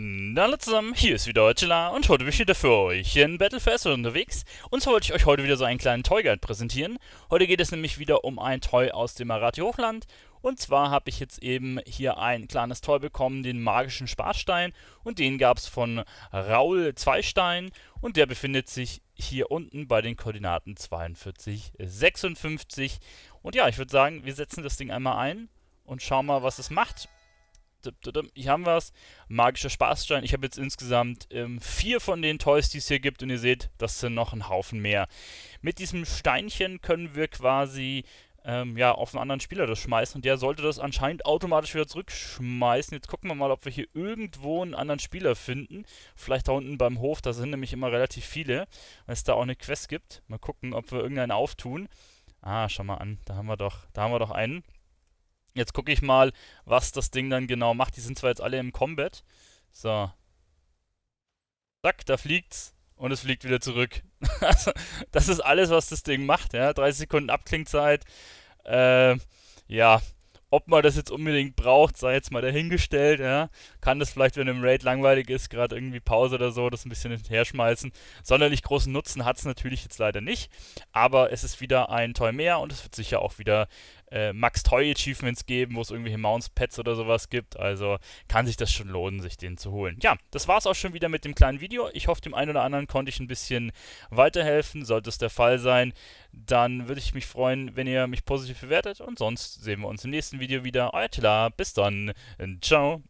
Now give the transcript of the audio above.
Hallo zusammen, hier ist wieder Hotchela und heute bin ich wieder für euch in Battlefest unterwegs. Und zwar wollte ich euch heute wieder so einen kleinen Toy Guide präsentieren. Heute geht es nämlich wieder um ein Toy aus dem Arati Hochland. Und zwar habe ich jetzt eben hier ein kleines Toy bekommen, den magischen Sparstein. Und den gab es von Raul Zweistein. Und der befindet sich hier unten bei den Koordinaten 42, 56. Und ja, ich würde sagen, wir setzen das Ding einmal ein und schauen mal, was es macht. Hier haben wir es. Magischer Spaßstein. Ich habe jetzt insgesamt ähm, vier von den Toys, die es hier gibt. Und ihr seht, das sind noch ein Haufen mehr. Mit diesem Steinchen können wir quasi ähm, ja, auf einen anderen Spieler das schmeißen. Und der sollte das anscheinend automatisch wieder zurückschmeißen. Jetzt gucken wir mal, ob wir hier irgendwo einen anderen Spieler finden. Vielleicht da unten beim Hof. Da sind nämlich immer relativ viele, weil es da auch eine Quest gibt. Mal gucken, ob wir irgendeinen auftun. Ah, schau mal an. Da haben wir doch, da haben wir doch einen. Jetzt gucke ich mal, was das Ding dann genau macht. Die sind zwar jetzt alle im Combat. So. Zack, da fliegt's. Und es fliegt wieder zurück. Also, das ist alles, was das Ding macht. Ja? 30 Sekunden Abklingzeit. Äh, ja, ob man das jetzt unbedingt braucht, sei jetzt mal dahingestellt. Ja. Kann das vielleicht, wenn im Raid langweilig ist, gerade irgendwie Pause oder so, das ein bisschen schmeißen. Sonderlich großen Nutzen hat es natürlich jetzt leider nicht. Aber es ist wieder ein Toy mehr und es wird sicher auch wieder äh, Max Toy Achievements geben, wo es irgendwelche Mounts Pets oder sowas gibt. Also kann sich das schon lohnen, sich den zu holen. Ja, das war es auch schon wieder mit dem kleinen Video. Ich hoffe, dem einen oder anderen konnte ich ein bisschen weiterhelfen. Sollte es der Fall sein, dann würde ich mich freuen, wenn ihr mich positiv bewertet. Und sonst sehen wir uns im nächsten Video wieder. Euer Tila, bis dann. Ciao.